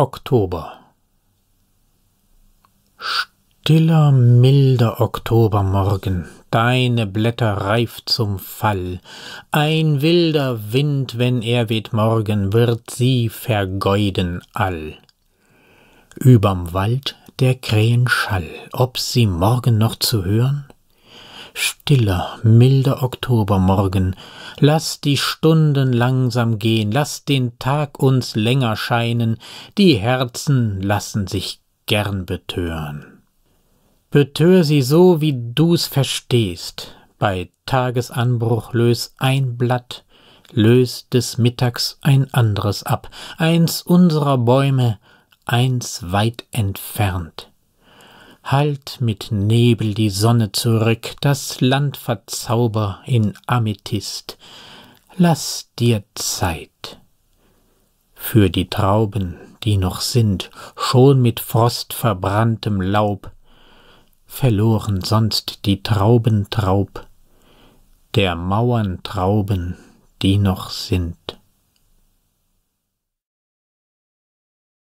Oktober. Stiller, milder Oktobermorgen, deine Blätter reif zum Fall. Ein wilder Wind, wenn er weht morgen, wird sie vergeuden all. Überm Wald der Krähen Schall, ob sie morgen noch zu hören? stiller, milder Oktobermorgen, lass die Stunden langsam gehen, lass den Tag uns länger scheinen, die Herzen lassen sich gern betören. Betör sie so, wie du's verstehst, bei Tagesanbruch lös ein Blatt, löst des Mittags ein anderes ab, eins unserer Bäume, eins weit entfernt. Halt mit Nebel die Sonne zurück, das Land verzauber in Amethyst. Lass dir Zeit. Für die Trauben, die noch sind, schon mit Frost verbranntem Laub, verloren sonst die Traubentraub, der Mauern Trauben, die noch sind.